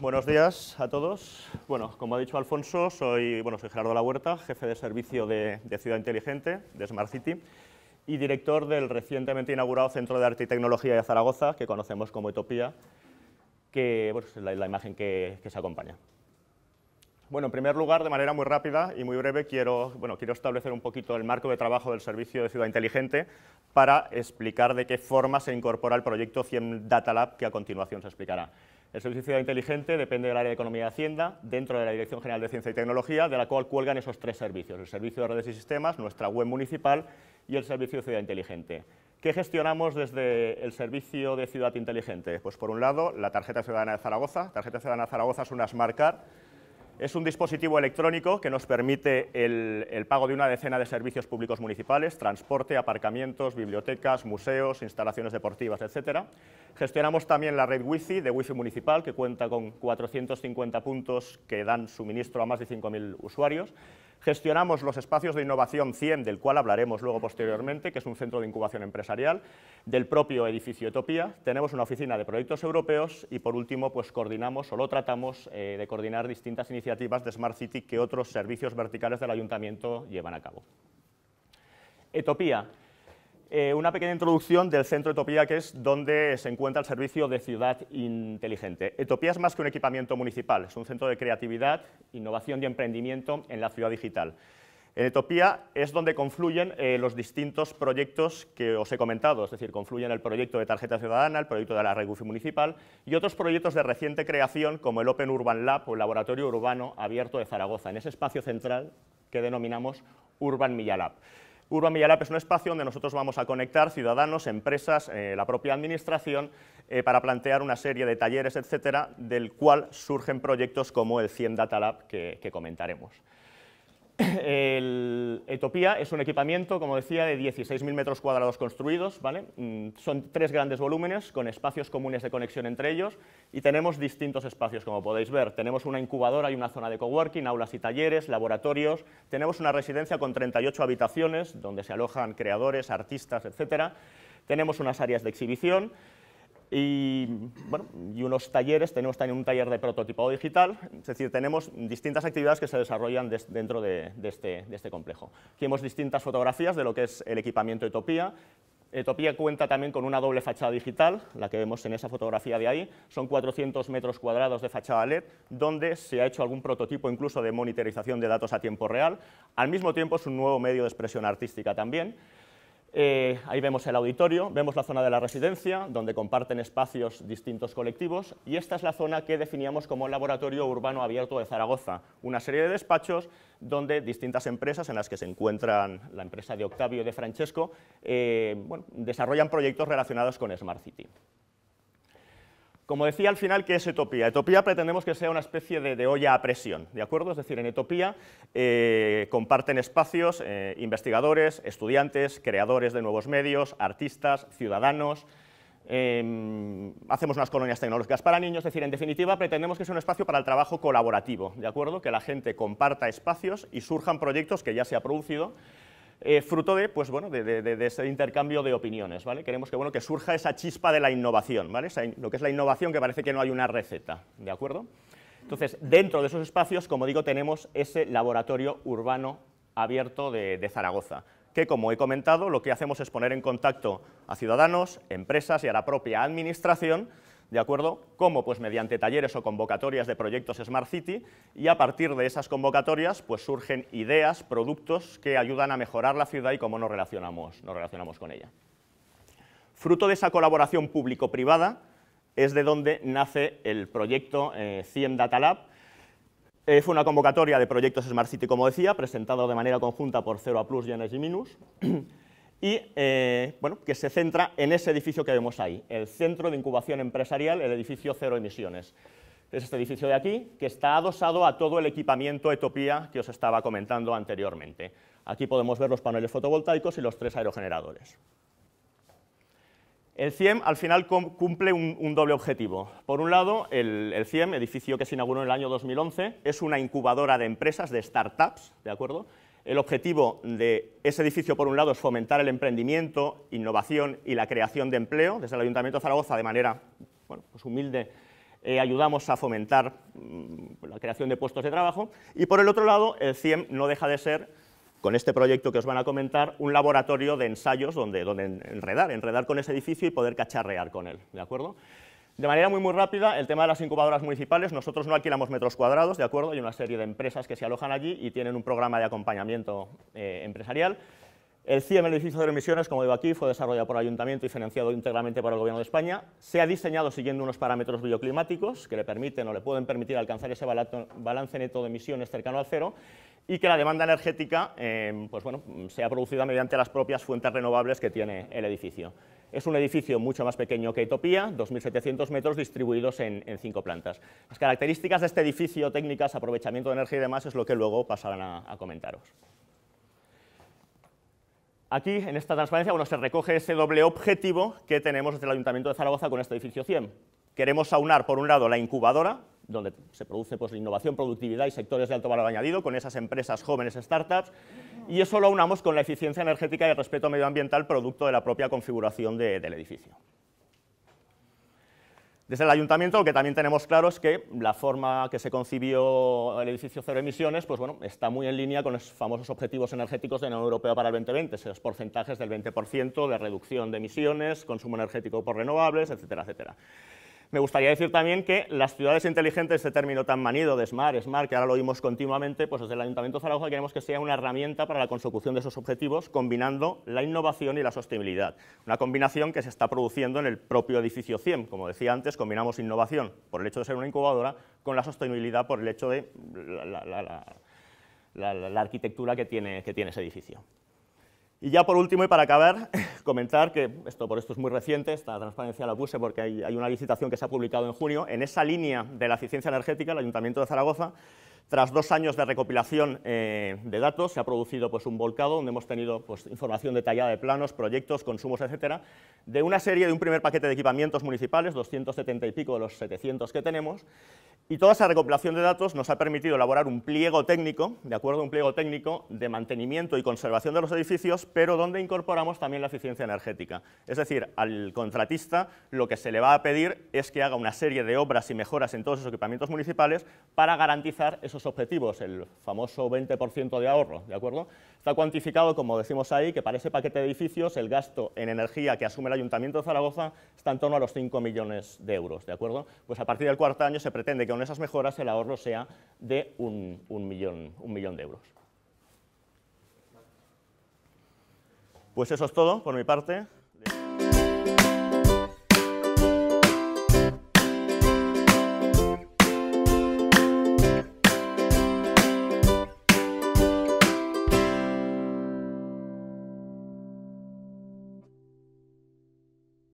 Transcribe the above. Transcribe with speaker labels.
Speaker 1: Buenos días a todos. Bueno, como ha dicho Alfonso, soy, bueno, soy Gerardo La Huerta, jefe de servicio de, Ciudad Inteligente, de Smart City, y director del recientemente inaugurado Centro de Arte y Tecnología de Zaragoza, que conocemos como Etopía, que es la, imagen que, se acompaña. Bueno, en primer lugar, de manera muy rápida y muy breve, quiero, bueno, quiero establecer un poquito el marco de trabajo del servicio de Ciudad Inteligente para explicar de qué forma se incorpora el proyecto 100 Data Lab, que a continuación se explicará. El Servicio Ciudad Inteligente depende del área de Economía y Hacienda, dentro de la Dirección General de Ciencia y Tecnología, de la cual cuelgan esos tres servicios, el Servicio de Redes y Sistemas, nuestra web municipal y el Servicio de Ciudad Inteligente. ¿Qué gestionamos desde el Servicio de Ciudad Inteligente? Pues por un lado, la Tarjeta Ciudadana de Zaragoza. Tarjeta Ciudadana de Zaragoza es una Smartcard es un dispositivo electrónico que nos permite el, pago de una decena de servicios públicos municipales, transporte, aparcamientos, bibliotecas, museos, instalaciones deportivas, etc. Gestionamos también la red Wi-Fi de Wi-Fi municipal, que cuenta con 450 puntos que dan suministro a más de 5.000 usuarios. Gestionamos los espacios de innovación 100, del cual hablaremos luego posteriormente, que es un centro de incubación empresarial, del propio edificio Etopía. Tenemos una oficina de proyectos europeos y, por último, pues coordinamos o lo tratamos eh, de coordinar distintas iniciativas de Smart City que otros servicios verticales del ayuntamiento llevan a cabo. Etopía eh, una pequeña introducción del centro Etopía, que es donde se encuentra el servicio de ciudad inteligente. Etopía es más que un equipamiento municipal, es un centro de creatividad, innovación y emprendimiento en la ciudad digital. En Etopía es donde confluyen eh, los distintos proyectos que os he comentado, es decir, confluyen el proyecto de tarjeta ciudadana, el proyecto de la red municipal y otros proyectos de reciente creación como el Open Urban Lab o el Laboratorio Urbano Abierto de Zaragoza, en ese espacio central que denominamos Urban Milla Urban Lab es un espacio donde nosotros vamos a conectar ciudadanos, empresas, eh, la propia administración, eh, para plantear una serie de talleres, etcétera, del cual surgen proyectos como el 100 Data Lab que comentaremos. El Etopía es un equipamiento, como decía, de 16.000 metros cuadrados construidos. Mm, son tres grandes volúmenes con espacios comunes de conexión entre ellos y tenemos distintos espacios, como podéis ver. Tenemos una incubadora y una zona de coworking, aulas y talleres, laboratorios. Tenemos una residencia con 38 habitaciones donde se alojan creadores, artistas, etc. Tenemos unas áreas de exhibición. Y, unos talleres, tenemos también un taller de prototipado digital, es decir, tenemos distintas actividades que se desarrollan dentro este, de, este, complejo. Aquí vemos distintas fotografías de lo que es el equipamiento Etopía. Etopía cuenta también con una doble fachada digital, la que vemos en esa fotografía de ahí, son 400 metros cuadrados de fachada LED, donde se ha hecho algún prototipo incluso de monitorización de datos a tiempo real. Al mismo tiempo es un nuevo medio de expresión artística también, eh, ahí vemos el auditorio, vemos la zona de la residencia, donde comparten espacios distintos colectivos, y esta es la zona que definíamos como Laboratorio Urbano Abierto de Zaragoza, una serie de despachos donde distintas empresas, en las que se encuentran la empresa de Octavio y de Francesco, eh, desarrollan proyectos relacionados con Smart City. Como decía al final, ¿qué es Etopía? Etopía pretendemos que sea una especie de, olla a presión, ¿de acuerdo? Es decir, en Etopía eh, comparten espacios eh, investigadores, estudiantes, creadores de nuevos medios, artistas, ciudadanos, em, hacemos unas colonias tecnológicas para niños, es decir, en definitiva pretendemos que sea un espacio para el trabajo colaborativo, ¿de acuerdo? Que la gente comparta espacios y surjan proyectos que ya se ha producido eh, fruto de, pues, bueno, de, ese intercambio de opiniones. ¿vale? Queremos que, que surja esa chispa de la innovación, lo que es la innovación que parece que no hay una receta. ¿de acuerdo? Entonces, dentro de esos espacios, como digo, tenemos ese laboratorio urbano abierto de Zaragoza, que como he comentado, lo que hacemos es poner en contacto a ciudadanos, empresas y a la propia administración ¿De acuerdo? ¿Cómo? Pues mediante talleres o convocatorias de proyectos Smart City y a partir de esas convocatorias pues surgen ideas, productos que ayudan a mejorar la ciudad y cómo nos relacionamos, nos relacionamos con ella. Fruto de esa colaboración público-privada es de donde nace el proyecto eh, Data Lab. Eh, fue una convocatoria de proyectos Smart City, como decía, presentado de manera conjunta por Cero A Plus y Energy Minus. y eh, bueno, que se centra en ese edificio que vemos ahí, el Centro de Incubación Empresarial, el edificio Cero Emisiones. Es este edificio de aquí, que está adosado a todo el equipamiento Etopía que os estaba comentando anteriormente. Aquí podemos ver los paneles fotovoltaicos y los tres aerogeneradores. El CIEM al final cumple un, doble objetivo. Por un lado, el, el, CIEM, edificio que se inauguró en el año 2011, es una incubadora de empresas, de startups, ¿de acuerdo?, el objetivo de ese edificio, por un lado, es fomentar el emprendimiento, innovación y la creación de empleo. Desde el Ayuntamiento de Zaragoza, de manera pues humilde, eh, ayudamos a fomentar mm, la creación de puestos de trabajo. Y por el otro lado, el CIEM no deja de ser, con este proyecto que os van a comentar, un laboratorio de ensayos donde, donde enredar, enredar con ese edificio y poder cacharrear con él. ¿De acuerdo? De manera muy, muy rápida, el tema de las incubadoras municipales, nosotros no alquilamos metros cuadrados, ¿de acuerdo? Hay una serie de empresas que se alojan allí y tienen un programa de acompañamiento eh, empresarial. El CIEM, el edificio de emisiones, como digo aquí, fue desarrollado por el Ayuntamiento y financiado íntegramente por el Gobierno de España. Se ha diseñado siguiendo unos parámetros bioclimáticos que le permiten o le pueden permitir alcanzar ese balance neto de emisiones cercano al cero y que la demanda energética eh, pues bueno, sea producida mediante las propias fuentes renovables que tiene el edificio. Es un edificio mucho más pequeño que Etopía, 2.700 metros distribuidos en, cinco plantas. Las características de este edificio, técnicas, aprovechamiento de energía y demás, es lo que luego pasarán a, comentaros. Aquí, en esta transparencia, bueno, se recoge ese doble objetivo que tenemos desde el Ayuntamiento de Zaragoza con este edificio 100. Queremos aunar, por un lado, la incubadora, donde se produce pues, innovación, productividad y sectores de alto valor añadido, con esas empresas jóvenes, startups, y eso lo unamos con la eficiencia energética y el respeto medioambiental producto de la propia configuración del edificio. Desde el ayuntamiento lo que también tenemos claro es que la forma que se concibió el edificio cero emisiones pues bueno, está muy en línea con los famosos objetivos energéticos de la Unión Europea para el 2020, esos porcentajes del 20% de reducción de emisiones, consumo energético por renovables, etcétera, etcétera. Me gustaría decir también que las ciudades inteligentes, este término tan manido de smart, smart, que ahora lo oímos continuamente, pues desde el Ayuntamiento de Zaragoza queremos que sea una herramienta para la consecución de esos objetivos, combinando la innovación y la sostenibilidad. Una combinación que se está produciendo en el propio edificio 100. Como decía antes, combinamos innovación por el hecho de ser una incubadora con la sostenibilidad por el hecho de la, arquitectura que tiene ese edificio. Y ya por último y para acabar, comentar que esto por esto es muy reciente, esta transparencia la puse porque hay, una licitación que se ha publicado en junio. En esa línea de la eficiencia energética, el Ayuntamiento de Zaragoza tras dos años de recopilación eh, de datos, se ha producido pues, un volcado donde hemos tenido pues, información detallada de planos, proyectos, consumos, etcétera, de una serie de un primer paquete de equipamientos municipales, 270 y pico de los 700 que tenemos, y toda esa recopilación de datos nos ha permitido elaborar un pliego técnico, de acuerdo a un pliego técnico de mantenimiento y conservación de los edificios, pero donde incorporamos también la eficiencia energética. Es decir, al contratista lo que se le va a pedir es que haga una serie de obras y mejoras en todos esos equipamientos municipales para garantizar esos objetivos, el famoso 20% de ahorro, ¿de acuerdo? Está cuantificado, como decimos ahí, que para ese paquete de edificios el gasto en energía que asume el Ayuntamiento de Zaragoza está en torno a los 5 millones de euros, ¿de acuerdo? Pues a partir del cuarto año se pretende que con esas mejoras el ahorro sea de un, millón, un millón de euros. Pues eso es todo por mi parte.